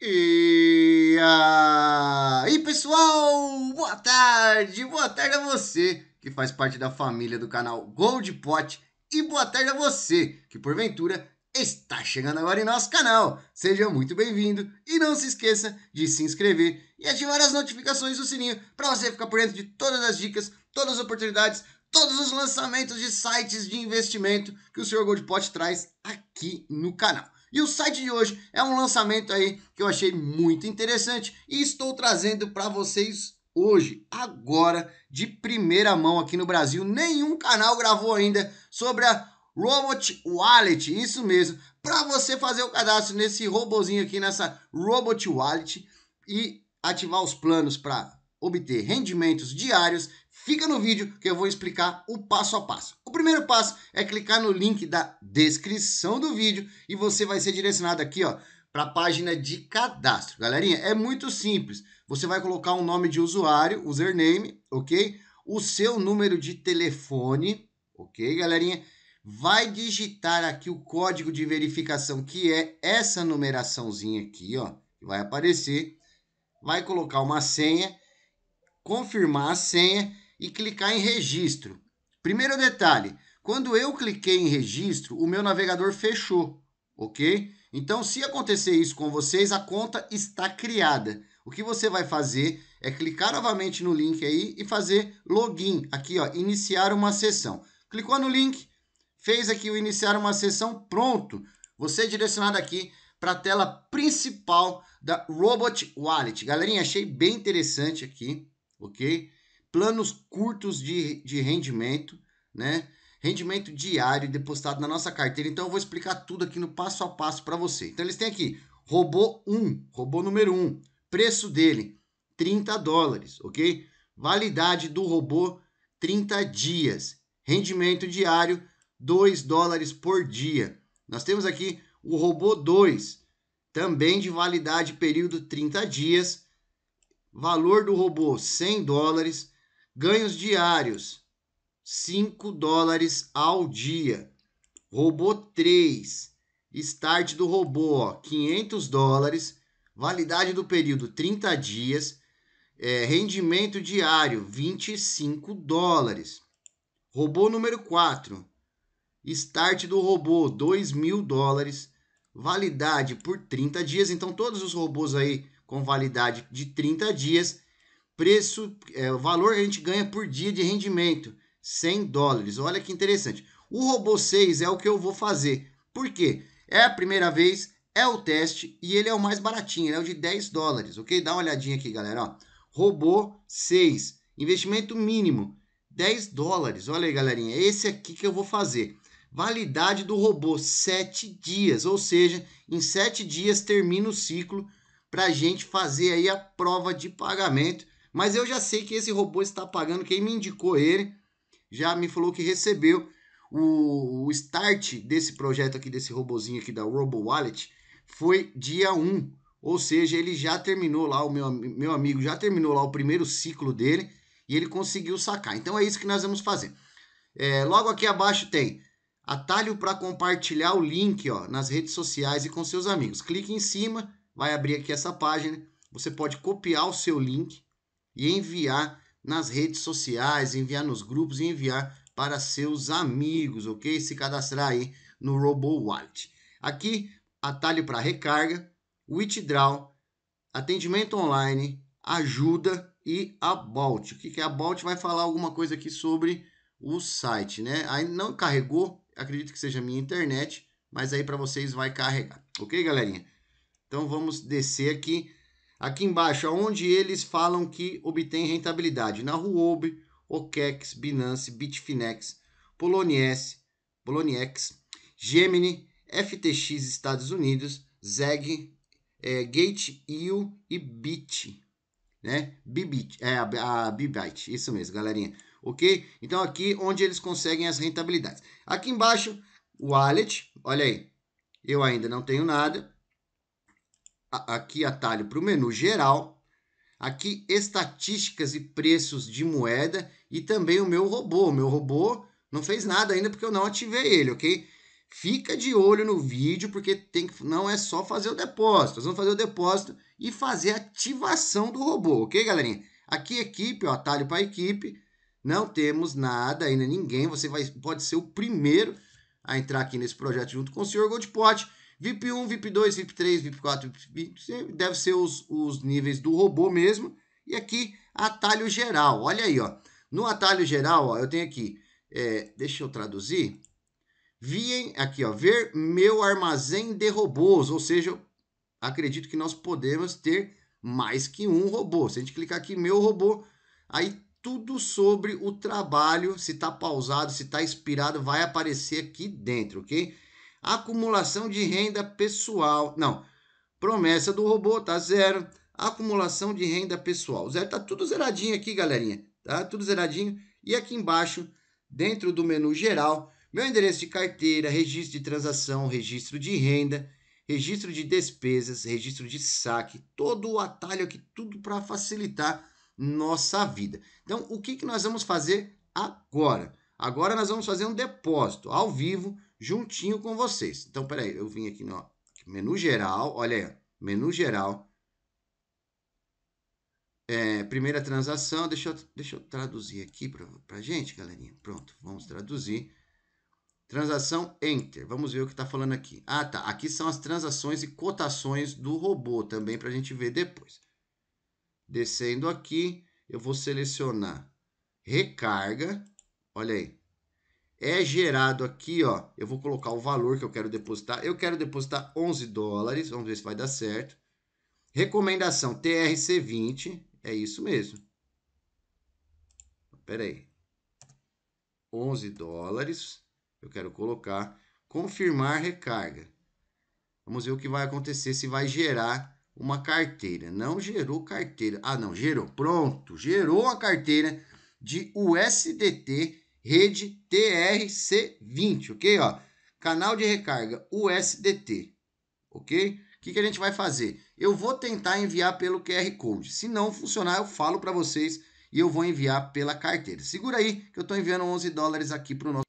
E aí, pessoal, boa tarde, boa tarde a você que faz parte da família do canal Gold Pot e boa tarde a você que porventura está chegando agora em nosso canal. Seja muito bem-vindo e não se esqueça de se inscrever e ativar as notificações do sininho para você ficar por dentro de todas as dicas, todas as oportunidades, todos os lançamentos de sites de investimento que o Sr. Gold Pot traz aqui no canal. E o site de hoje é um lançamento aí que eu achei muito interessante e estou trazendo para vocês hoje, agora, de primeira mão aqui no Brasil. Nenhum canal gravou ainda sobre a Robot Wallet, isso mesmo, para você fazer o cadastro nesse robozinho aqui, nessa Robot Wallet e ativar os planos para obter rendimentos diários Fica no vídeo que eu vou explicar o passo a passo. O primeiro passo é clicar no link da descrição do vídeo e você vai ser direcionado aqui, ó, para a página de cadastro. Galerinha, é muito simples. Você vai colocar um nome de usuário, username, OK? O seu número de telefone, OK, galerinha? Vai digitar aqui o código de verificação, que é essa numeraçãozinha aqui, ó, que vai aparecer. Vai colocar uma senha, confirmar a senha e clicar em registro. Primeiro detalhe, quando eu cliquei em registro, o meu navegador fechou, ok? Então, se acontecer isso com vocês, a conta está criada. O que você vai fazer é clicar novamente no link aí e fazer login, aqui ó, iniciar uma sessão. Clicou no link, fez aqui o iniciar uma sessão, pronto. Você é direcionado aqui para a tela principal da Robot Wallet. Galerinha, achei bem interessante aqui, ok? planos curtos de, de rendimento, né? Rendimento diário depositado na nossa carteira. Então eu vou explicar tudo aqui no passo a passo para você. Então eles têm aqui robô 1, robô número 1, preço dele 30 dólares, ok? Validade do robô 30 dias, rendimento diário 2 dólares por dia. Nós temos aqui o robô 2, também de validade período 30 dias, valor do robô 100 dólares, Ganhos diários: 5 dólares ao dia. Robô 3. Start do robô: ó, 500 dólares. Validade do período: 30 dias. É, rendimento diário: 25 dólares. Robô número 4. Start do robô: 2 mil dólares. Validade por 30 dias. Então, todos os robôs aí com validade de 30 dias preço, é, o valor que a gente ganha por dia de rendimento, 100 dólares. Olha que interessante. O robô 6 é o que eu vou fazer. Por quê? É a primeira vez, é o teste e ele é o mais baratinho, é o de 10 dólares, ok? Dá uma olhadinha aqui, galera. Ó. Robô 6, investimento mínimo, 10 dólares. Olha aí, galerinha, é esse aqui que eu vou fazer. Validade do robô, 7 dias, ou seja, em 7 dias termina o ciclo para a gente fazer aí a prova de pagamento mas eu já sei que esse robô está pagando. Quem me indicou ele já me falou que recebeu o, o start desse projeto aqui, desse robozinho aqui da Robo Wallet, foi dia 1. Ou seja, ele já terminou lá, o meu, meu amigo já terminou lá o primeiro ciclo dele e ele conseguiu sacar. Então é isso que nós vamos fazer. É, logo aqui abaixo tem atalho para compartilhar o link ó, nas redes sociais e com seus amigos. Clique em cima, vai abrir aqui essa página. Você pode copiar o seu link e enviar nas redes sociais, enviar nos grupos e enviar para seus amigos, ok? Se cadastrar aí no Robo Wallet. Aqui, atalho para recarga, withdraw, atendimento online, ajuda e about. O que é about? Vai falar alguma coisa aqui sobre o site, né? Aí não carregou, acredito que seja minha internet, mas aí para vocês vai carregar, ok, galerinha? Então vamos descer aqui Aqui embaixo, onde eles falam que obtém rentabilidade? Na Huobi, OKEx, Binance, Bitfinex, Poloniex, Poloniex Gemini, FTX Estados Unidos, Zeg, é, Gate.io e Bit, né? Bibit, é a, a Bibite, isso mesmo, galerinha. Ok? Então aqui onde eles conseguem as rentabilidades. Aqui embaixo, wallet, olha aí. Eu ainda não tenho nada aqui atalho para o menu geral, aqui estatísticas e preços de moeda e também o meu robô. O meu robô não fez nada ainda porque eu não ativei ele, ok? Fica de olho no vídeo porque tem que, não é só fazer o depósito, nós vamos fazer o depósito e fazer a ativação do robô, ok, galerinha? Aqui equipe, ó, atalho para equipe, não temos nada ainda, ninguém, você vai, pode ser o primeiro a entrar aqui nesse projeto junto com o Sr. Goldpot. VIP 1, VIP 2, VIP 3, VIP 4, VIP 5, deve ser os, os níveis do robô mesmo. E aqui, atalho geral. Olha aí, ó. No atalho geral, ó, eu tenho aqui, é, deixa eu traduzir. Vem aqui, ó, ver meu armazém de robôs, ou seja, acredito que nós podemos ter mais que um robô. Se a gente clicar aqui, meu robô, aí tudo sobre o trabalho, se está pausado, se está inspirado, vai aparecer aqui dentro, ok? Acumulação de renda pessoal. Não. Promessa do robô tá zero. Acumulação de renda pessoal. Zero, tá tudo zeradinho aqui, galerinha. Tá tudo zeradinho. E aqui embaixo, dentro do menu geral, meu endereço de carteira, registro de transação, registro de renda, registro de despesas, registro de saque, todo o atalho aqui, tudo para facilitar nossa vida. Então, o que, que nós vamos fazer agora? Agora nós vamos fazer um depósito ao vivo juntinho com vocês. Então, peraí, eu vim aqui no menu geral, olha aí, menu geral. É, primeira transação, deixa eu, deixa eu traduzir aqui para gente, galerinha. Pronto, vamos traduzir. Transação Enter. Vamos ver o que está falando aqui. Ah, tá. Aqui são as transações e cotações do robô também para a gente ver depois. Descendo aqui, eu vou selecionar recarga. Olha aí é gerado aqui, ó. Eu vou colocar o valor que eu quero depositar. Eu quero depositar 11 dólares. Vamos ver se vai dar certo. Recomendação TRC20. É isso mesmo. Pera aí. 11 dólares. Eu quero colocar. Confirmar recarga. Vamos ver o que vai acontecer. Se vai gerar uma carteira. Não gerou carteira. Ah, não. Gerou. Pronto. Gerou a carteira de USDT rede TRC20, ok? Ó, canal de recarga USDT, ok? O que, que a gente vai fazer? Eu vou tentar enviar pelo QR Code. Se não funcionar, eu falo para vocês e eu vou enviar pela carteira. Segura aí que eu estou enviando 11 dólares aqui para o nosso...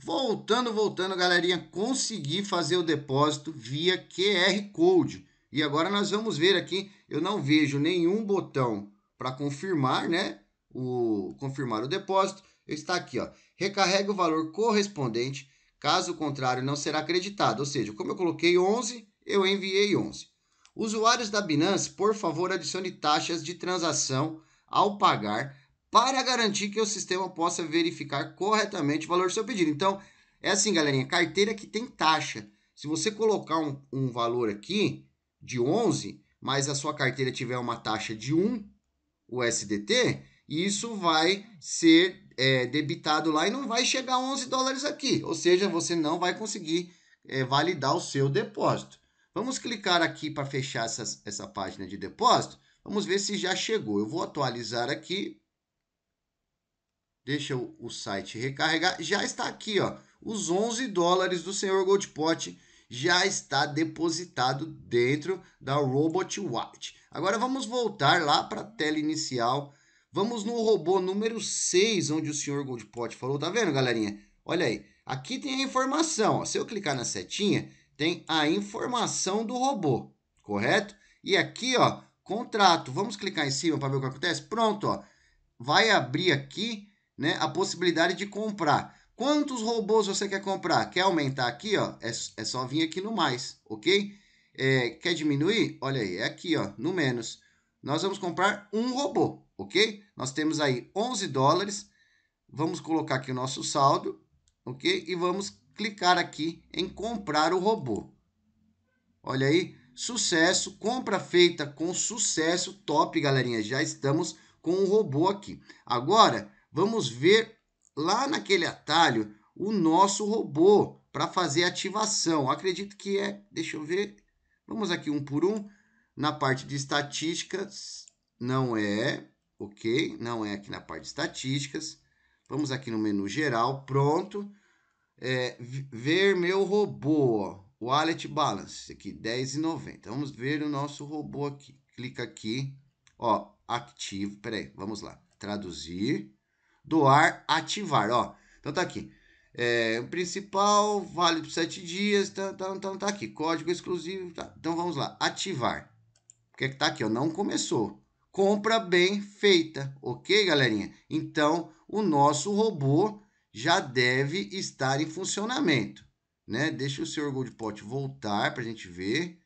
Voltando, voltando, galerinha, consegui fazer o depósito via QR Code. E agora nós vamos ver aqui, eu não vejo nenhum botão para confirmar, né? O confirmar o depósito está aqui, ó. Recarrega o valor correspondente, caso contrário não será acreditado. Ou seja, como eu coloquei 11, eu enviei 11. Usuários da Binance, por favor, adicione taxas de transação ao pagar para garantir que o sistema possa verificar corretamente o valor do seu pedido. Então, é assim, galerinha, carteira que tem taxa. Se você colocar um, um valor aqui de 11, mas a sua carteira tiver uma taxa de 1 USDT, isso vai ser é, debitado lá e não vai chegar 11 dólares aqui. Ou seja, você não vai conseguir é, validar o seu depósito. Vamos clicar aqui para fechar essas, essa página de depósito. Vamos ver se já chegou. Eu vou atualizar aqui. Deixa o, o site recarregar. Já está aqui, ó. Os 11 dólares do senhor Goldpot já está depositado dentro da Robot Watch. Agora vamos voltar lá para a tela inicial Vamos no robô número 6, onde o senhor Goldpot falou. Tá vendo, galerinha? Olha aí. Aqui tem a informação. Ó. Se eu clicar na setinha, tem a informação do robô, correto? E aqui, ó, contrato. Vamos clicar em cima para ver o que acontece? Pronto, ó. Vai abrir aqui, né, a possibilidade de comprar. Quantos robôs você quer comprar? Quer aumentar aqui, ó? É, é só vir aqui no mais, ok? É, quer diminuir? Olha aí, é aqui, ó, no menos. Nós vamos comprar um robô, ok? Nós temos aí 11 dólares, vamos colocar aqui o nosso saldo, ok? E vamos clicar aqui em comprar o robô. Olha aí, sucesso, compra feita com sucesso, top galerinha, já estamos com o robô aqui. Agora, vamos ver lá naquele atalho o nosso robô para fazer ativação. Acredito que é, deixa eu ver, vamos aqui um por um, na parte de estatísticas, não é, ok? Não é aqui na parte de estatísticas. Vamos aqui no menu geral, pronto. É, ver meu robô, ó. Wallet Balance, aqui 10,90. Vamos ver o nosso robô aqui. Clica aqui, ó, ativo, peraí, vamos lá. Traduzir, doar, ativar, ó. Então tá aqui. É, o principal, vale por 7 dias, tá, tá, tá, tá aqui. Código exclusivo, tá. Então vamos lá, ativar. O que é que tá aqui, ó, não começou compra bem feita, ok, galerinha? Então, o nosso robô já deve estar em funcionamento, né? Deixa o senhor Goldpot voltar para a gente ver.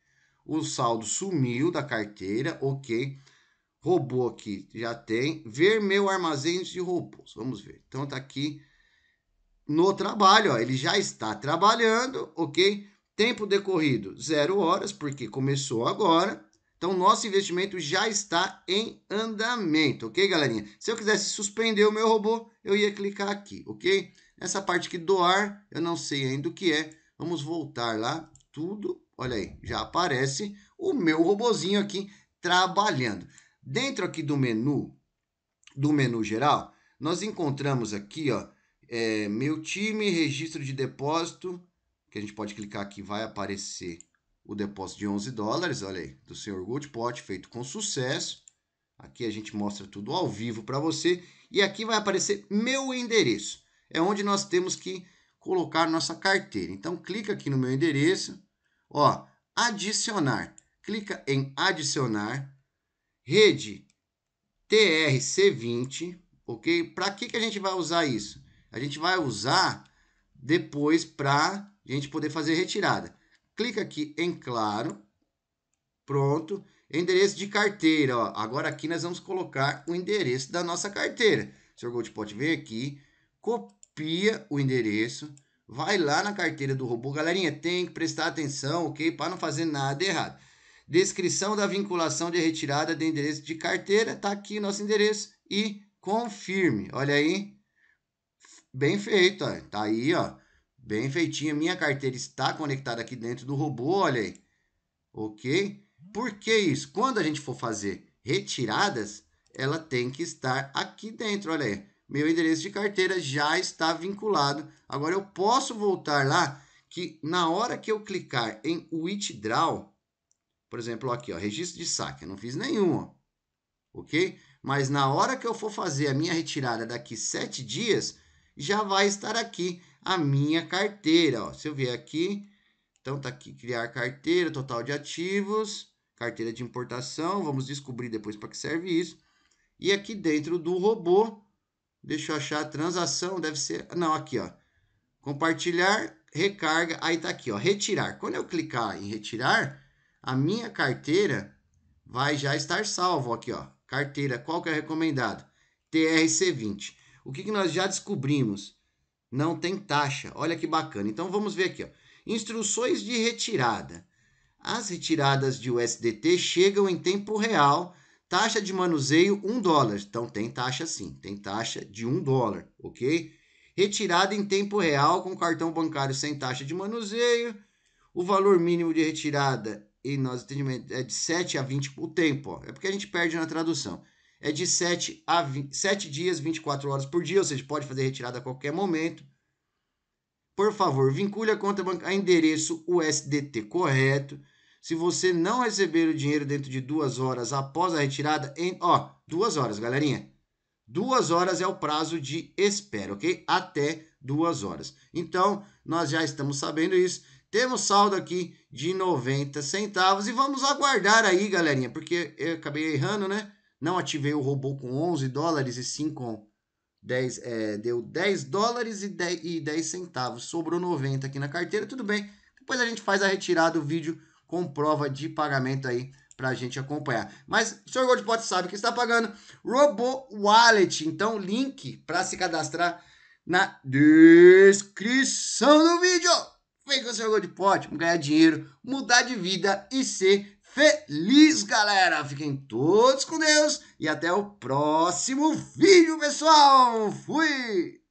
O saldo sumiu da carteira, ok. Robô aqui já tem. Ver meu armazém de robôs. Vamos ver. Então, tá aqui no trabalho, ó. Ele já está trabalhando, ok? Tempo decorrido, zero horas, porque começou agora. Então, nosso investimento já está em andamento, ok, galerinha? Se eu quisesse suspender o meu robô, eu ia clicar aqui, ok? Essa parte aqui doar, eu não sei ainda o que é. Vamos voltar lá, tudo, olha aí, já aparece o meu robozinho aqui trabalhando. Dentro aqui do menu, do menu geral, nós encontramos aqui, ó, é, meu time, registro de depósito, que a gente pode clicar aqui, vai aparecer o depósito de 11 dólares, olha aí, do Sr. Goldpot, feito com sucesso. Aqui a gente mostra tudo ao vivo para você. E aqui vai aparecer meu endereço. É onde nós temos que colocar nossa carteira. Então, clica aqui no meu endereço. Ó, adicionar. Clica em adicionar. Rede TRC20, ok? Para que, que a gente vai usar isso? A gente vai usar depois para a gente poder fazer retirada clica aqui em claro. Pronto. Endereço de carteira. Ó. Agora aqui nós vamos colocar o endereço da nossa carteira. O senhor pode ver aqui, copia o endereço, vai lá na carteira do robô. Galerinha, tem que prestar atenção, ok? Para não fazer nada errado. Descrição da vinculação de retirada de endereço de carteira. está aqui nosso endereço. E confirme. Olha aí. Bem feito, ó. Tá aí, ó. Bem feitinho. Minha carteira está conectada aqui dentro do robô, olha aí. Ok? Por que isso? Quando a gente for fazer retiradas, ela tem que estar aqui dentro, olha aí. Meu endereço de carteira já está vinculado. Agora eu posso voltar lá que na hora que eu clicar em withdraw, por exemplo, aqui, ó, registro de saque, eu não fiz nenhum, ó, ok? Mas na hora que eu for fazer a minha retirada daqui sete dias, já vai estar aqui a minha carteira. Ó. Se eu vier aqui, então tá aqui criar carteira, total de ativos, carteira de importação, vamos descobrir depois para que serve isso. E aqui dentro do robô, deixa eu achar a transação, deve ser, não, aqui ó. Compartilhar, recarga, aí tá aqui ó, retirar. Quando eu clicar em retirar, a minha carteira vai já estar salvo aqui ó. Carteira, qual que é recomendado? TRC20. O que, que nós já descobrimos? não tem taxa. Olha que bacana. Então vamos ver aqui, ó. Instruções de retirada. As retiradas de USDT chegam em tempo real. Taxa de manuseio 1 dólar. Então tem taxa sim, tem taxa de 1 dólar, OK? Retirada em tempo real com cartão bancário sem taxa de manuseio. O valor mínimo de retirada e nós entendimento é de 7 a 20 o tempo, ó. É porque a gente perde na tradução é de 7, a 20, 7 dias, 24 horas por dia, ou seja, pode fazer retirada a qualquer momento. Por favor, vincule a conta bancária a endereço USDT correto. Se você não receber o dinheiro dentro de duas horas após a retirada, em ó, duas horas, galerinha. Duas horas é o prazo de espera, ok? Até duas horas. Então, nós já estamos sabendo isso. Temos saldo aqui de 90 centavos e vamos aguardar aí, galerinha, porque eu acabei errando, né? Não ativei o robô com 11 dólares e sim com 10, é, deu 10 dólares e 10, e 10 centavos. Sobrou 90 aqui na carteira, tudo bem. Depois a gente faz a retirada do vídeo com prova de pagamento aí para a gente acompanhar. Mas o senhor Goldbot sabe que está pagando robô Wallet. Então, link para se cadastrar na descrição do vídeo. Vem com o senhor Goldbot, ganhar dinheiro, mudar de vida e ser feliz, galera. Fiquem todos com Deus e até o próximo vídeo, pessoal. Fui!